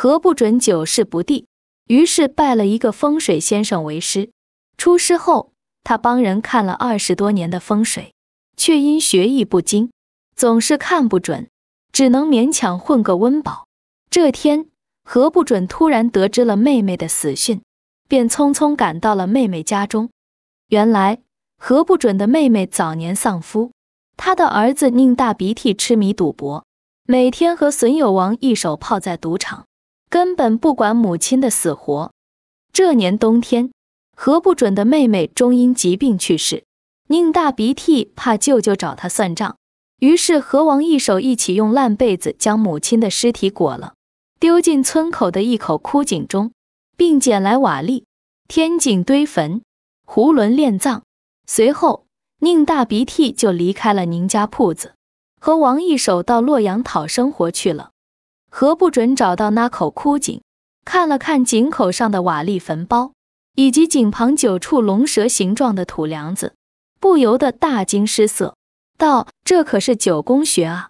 何不准久事不第，于是拜了一个风水先生为师。出师后，他帮人看了二十多年的风水，却因学艺不精，总是看不准，只能勉强混个温饱。这天，何不准突然得知了妹妹的死讯，便匆匆赶到了妹妹家中。原来，何不准的妹妹早年丧夫，他的儿子宁大鼻涕痴迷赌博，每天和损友王一手泡在赌场。根本不管母亲的死活。这年冬天，何不准的妹妹终因疾病去世。宁大鼻涕怕舅舅找他算账，于是何王一手一起用烂被子将母亲的尸体裹了，丢进村口的一口枯井中，并捡来瓦砾天井堆坟，囫囵殓葬。随后，宁大鼻涕就离开了宁家铺子，和王一手到洛阳讨生活去了。何不准找到那口枯井？看了看井口上的瓦砾坟包，以及井旁九处龙蛇形状的土梁子，不由得大惊失色，道：“这可是九宫穴啊！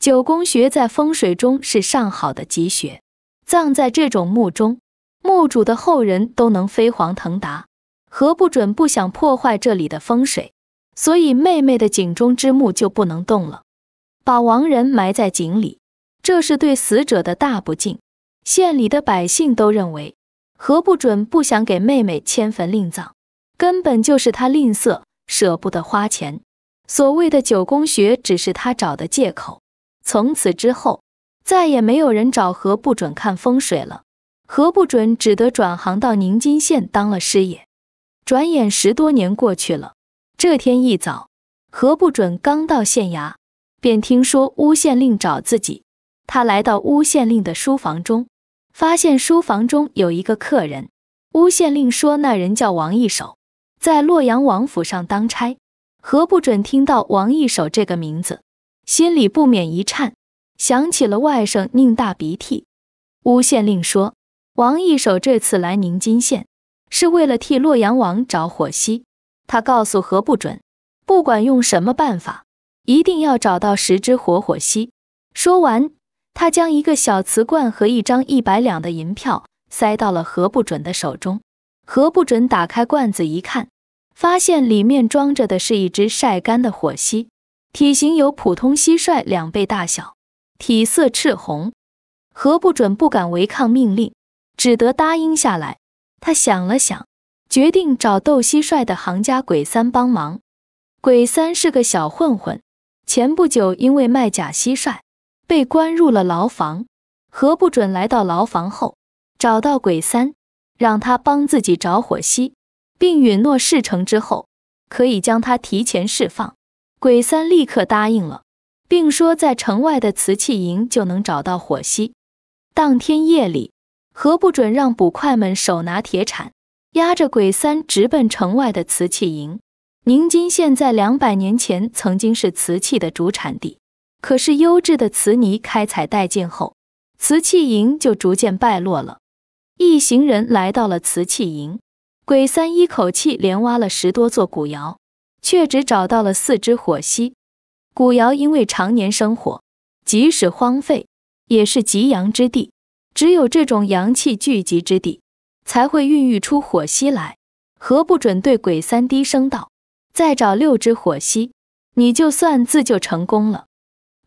九宫穴在风水中是上好的吉穴，葬在这种墓中，墓主的后人都能飞黄腾达。何不准不想破坏这里的风水，所以妹妹的井中之墓就不能动了，把亡人埋在井里。”这是对死者的大不敬，县里的百姓都认为何不准不想给妹妹迁坟另葬，根本就是他吝啬，舍不得花钱。所谓的九宫穴只是他找的借口。从此之后，再也没有人找何不准看风水了。何不准只得转行到宁津县当了师爷。转眼十多年过去了，这天一早，何不准刚到县衙，便听说乌县令找自己。他来到乌县令的书房中，发现书房中有一个客人。乌县令说：“那人叫王一手，在洛阳王府上当差。”何不准听到王一手这个名字，心里不免一颤，想起了外甥宁大鼻涕。乌县令说：“王一手这次来宁津县，是为了替洛阳王找火西。他告诉何不准：“不管用什么办法，一定要找到十只火火西。说完。他将一个小瓷罐和一张一百两的银票塞到了何不准的手中。何不准打开罐子一看，发现里面装着的是一只晒干的火蜥，体型有普通蟋蟀两倍大小，体色赤红。何不准不敢违抗命令，只得答应下来。他想了想，决定找斗蟋蟀的行家鬼三帮忙。鬼三是个小混混，前不久因为卖假蟋蟀。被关入了牢房，何不准来到牢房后，找到鬼三，让他帮自己找火漆，并允诺事成之后可以将他提前释放。鬼三立刻答应了，并说在城外的瓷器营就能找到火漆。当天夜里，何不准让捕快们手拿铁铲，押着鬼三直奔城外的瓷器营。宁津县在两百年前曾经是瓷器的主产地。可是优质的瓷泥开采殆尽后，瓷器营就逐渐败落了。一行人来到了瓷器营，鬼三一口气连挖了十多座古窑，却只找到了四只火蜥。古窑因为常年生火，即使荒废，也是极阳之地。只有这种阳气聚集之地，才会孕育出火蜥来。何不准对鬼三低声道：“再找六只火蜥，你就算自救成功了。”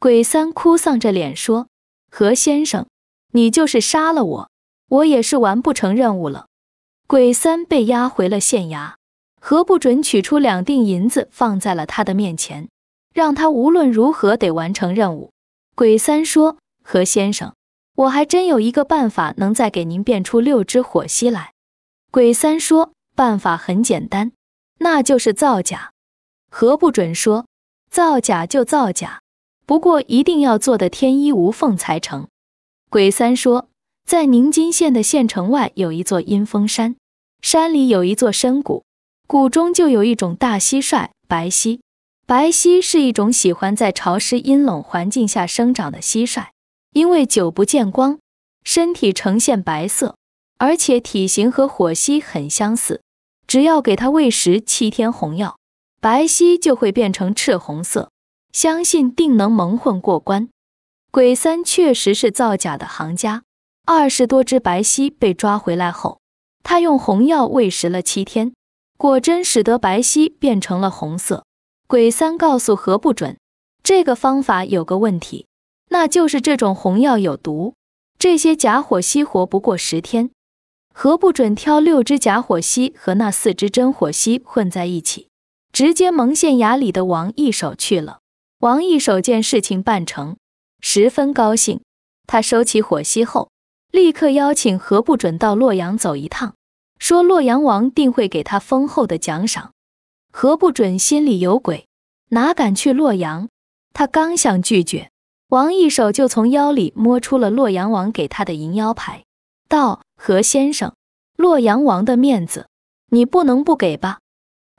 鬼三哭丧着脸说：“何先生，你就是杀了我，我也是完不成任务了。”鬼三被押回了县衙，何不准取出两锭银子放在了他的面前，让他无论如何得完成任务。鬼三说：“何先生，我还真有一个办法，能再给您变出六只火蜥来。”鬼三说：“办法很简单，那就是造假。”何不准说：“造假就造假。”不过一定要做的天衣无缝才成。鬼三说，在宁津县的县城外有一座阴风山，山里有一座深谷，谷中就有一种大蟋蟀，白蟋。白蟋是一种喜欢在潮湿阴冷环境下生长的蟋蟀，因为久不见光，身体呈现白色，而且体型和火蜥很相似。只要给它喂食七天红药，白蟋就会变成赤红色。相信定能蒙混过关。鬼三确实是造假的行家。二十多只白犀被抓回来后，他用红药喂食了七天，果真使得白犀变成了红色。鬼三告诉何不准，这个方法有个问题，那就是这种红药有毒。这些假火犀活不过十天。何不准挑六只假火犀和那四只真火犀混在一起，直接蒙县衙里的王一手去了。王毅手见事情办成，十分高兴。他收起火息后，立刻邀请何不准到洛阳走一趟，说洛阳王定会给他丰厚的奖赏。何不准心里有鬼，哪敢去洛阳？他刚想拒绝，王一手就从腰里摸出了洛阳王给他的银腰牌，道：“何先生，洛阳王的面子，你不能不给吧？”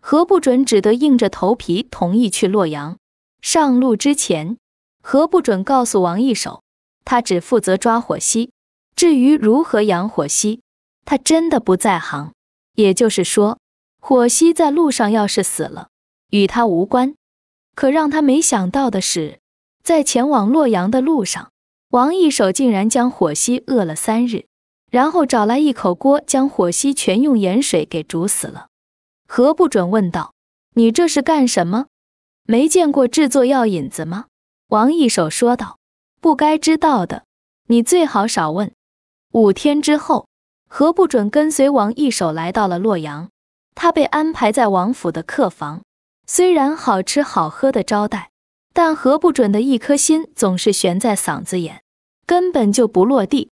何不准只得硬着头皮同意去洛阳。上路之前，何不准告诉王一手，他只负责抓火蜥，至于如何养火蜥，他真的不在行。也就是说，火蜥在路上要是死了，与他无关。可让他没想到的是，在前往洛阳的路上，王一手竟然将火蜥饿了三日，然后找来一口锅，将火蜥全用盐水给煮死了。何不准问道：“你这是干什么？”没见过制作药引子吗？王一手说道：“不该知道的，你最好少问。”五天之后，何不准跟随王一手来到了洛阳。他被安排在王府的客房，虽然好吃好喝的招待，但何不准的一颗心总是悬在嗓子眼，根本就不落地。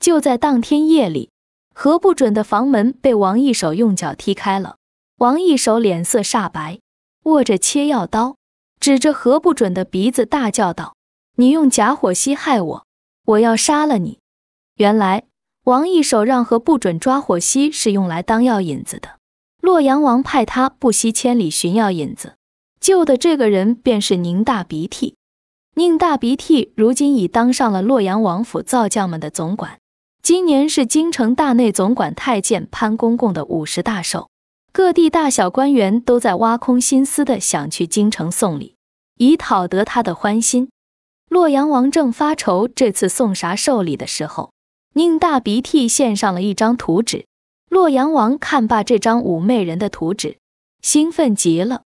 就在当天夜里，何不准的房门被王一手用脚踢开了。王一手脸色煞白。握着切药刀，指着何不准的鼻子大叫道：“你用假火蜥害我，我要杀了你！”原来，王一手让何不准抓火蜥是用来当药引子的。洛阳王派他不惜千里寻药引子，救的这个人便是宁大鼻涕。宁大鼻涕如今已当上了洛阳王府造将们的总管。今年是京城大内总管太监潘公公的五十大寿。各地大小官员都在挖空心思的想去京城送礼，以讨得他的欢心。洛阳王正发愁这次送啥寿礼的时候，宁大鼻涕献上了一张图纸。洛阳王看罢这张妩媚人的图纸，兴奋极了。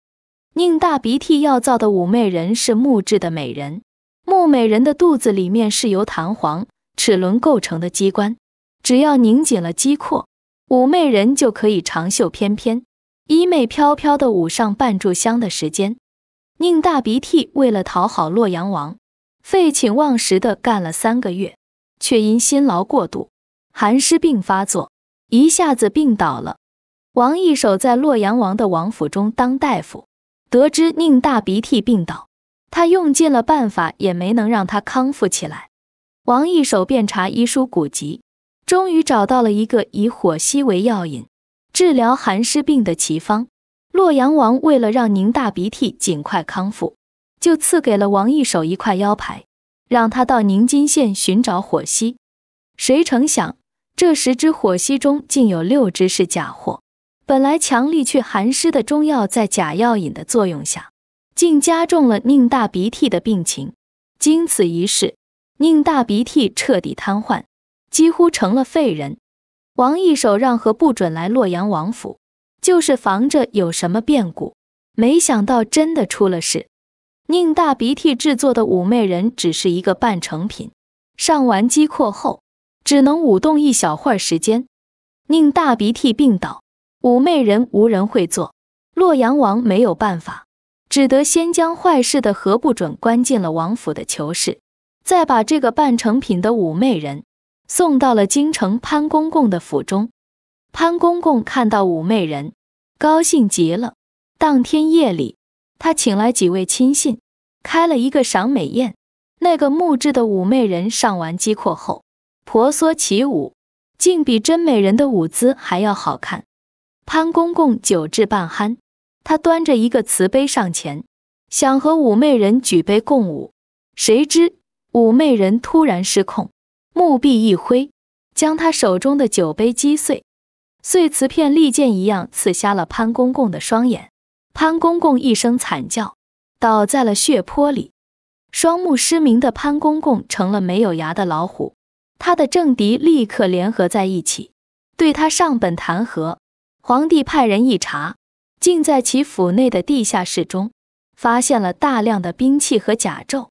宁大鼻涕要造的妩媚人是木质的美人，木美人的肚子里面是由弹簧、齿轮构成的机关，只要拧紧了机括。妩媚人就可以长袖翩翩、衣袂飘飘的舞上半炷香的时间。宁大鼻涕为了讨好洛阳王，废寝忘食的干了三个月，却因辛劳过度，寒湿病发作，一下子病倒了。王一手在洛阳王的王府中当大夫，得知宁大鼻涕病倒，他用尽了办法也没能让他康复起来。王一手便查医书古籍。终于找到了一个以火犀为药引治疗寒湿病的奇方。洛阳王为了让宁大鼻涕尽快康复，就赐给了王一手一块腰牌，让他到宁津县寻找火犀。谁成想，这十只火犀中竟有六只是假货。本来强力去寒湿的中药，在假药引的作用下，竟加重了宁大鼻涕的病情。经此一事，宁大鼻涕彻底瘫痪。几乎成了废人。王一手让何不准来洛阳王府，就是防着有什么变故。没想到真的出了事。宁大鼻涕制作的妩媚人只是一个半成品，上完机扩后，只能舞动一小会儿时间。宁大鼻涕病倒，妩媚人无人会做，洛阳王没有办法，只得先将坏事的何不准关进了王府的囚室，再把这个半成品的妩媚人。送到了京城潘公公的府中，潘公公看到武媚人，高兴极了。当天夜里，他请来几位亲信，开了一个赏美宴。那个木制的武媚人上完击阔后，婆娑起舞，竟比真美人的舞姿还要好看。潘公公酒至半酣，他端着一个瓷杯上前，想和武媚人举杯共舞，谁知武媚人突然失控。木臂一挥，将他手中的酒杯击碎，碎瓷片利剑一样刺瞎了潘公公的双眼。潘公公一声惨叫，倒在了血泊里。双目失明的潘公公成了没有牙的老虎，他的政敌立刻联合在一起，对他上本弹劾。皇帝派人一查，竟在其府内的地下室中发现了大量的兵器和甲胄。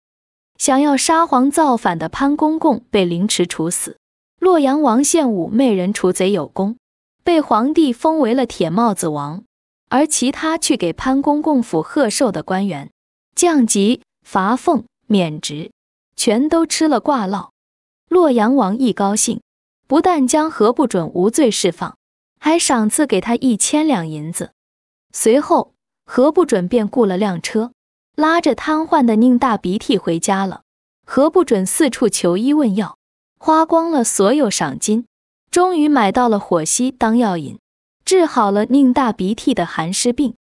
想要杀皇造反的潘公公被凌迟处死，洛阳王献武媚人除贼有功，被皇帝封为了铁帽子王。而其他去给潘公公府贺寿的官员降级、罚俸、免职，全都吃了挂烙。洛阳王一高兴，不但将何不准无罪释放，还赏赐给他一千两银子。随后，何不准便雇了辆车。拉着瘫痪的宁大鼻涕回家了，何不准四处求医问药，花光了所有赏金，终于买到了火犀当药引，治好了宁大鼻涕的寒湿病。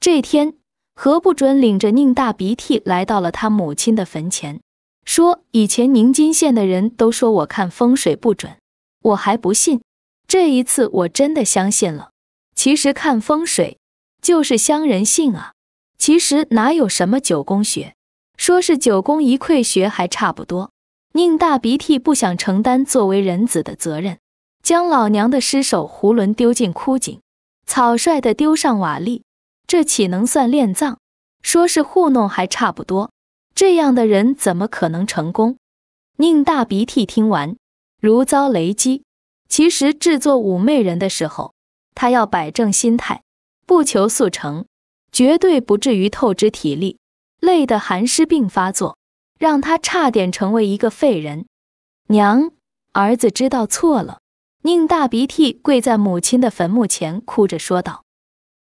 这天，何不准领着宁大鼻涕来到了他母亲的坟前，说：“以前宁津县的人都说我看风水不准，我还不信，这一次我真的相信了。其实看风水，就是相人性啊。”其实哪有什么九宫穴，说是九宫一溃穴还差不多。宁大鼻涕不想承担作为人子的责任，将老娘的尸首囫囵丢进枯井，草率地丢上瓦砾，这岂能算炼葬？说是糊弄还差不多。这样的人怎么可能成功？宁大鼻涕听完，如遭雷击。其实制作妩媚人的时候，他要摆正心态，不求速成。绝对不至于透支体力，累得寒湿病发作，让他差点成为一个废人。娘，儿子知道错了，宁大鼻涕跪在母亲的坟墓前，哭着说道。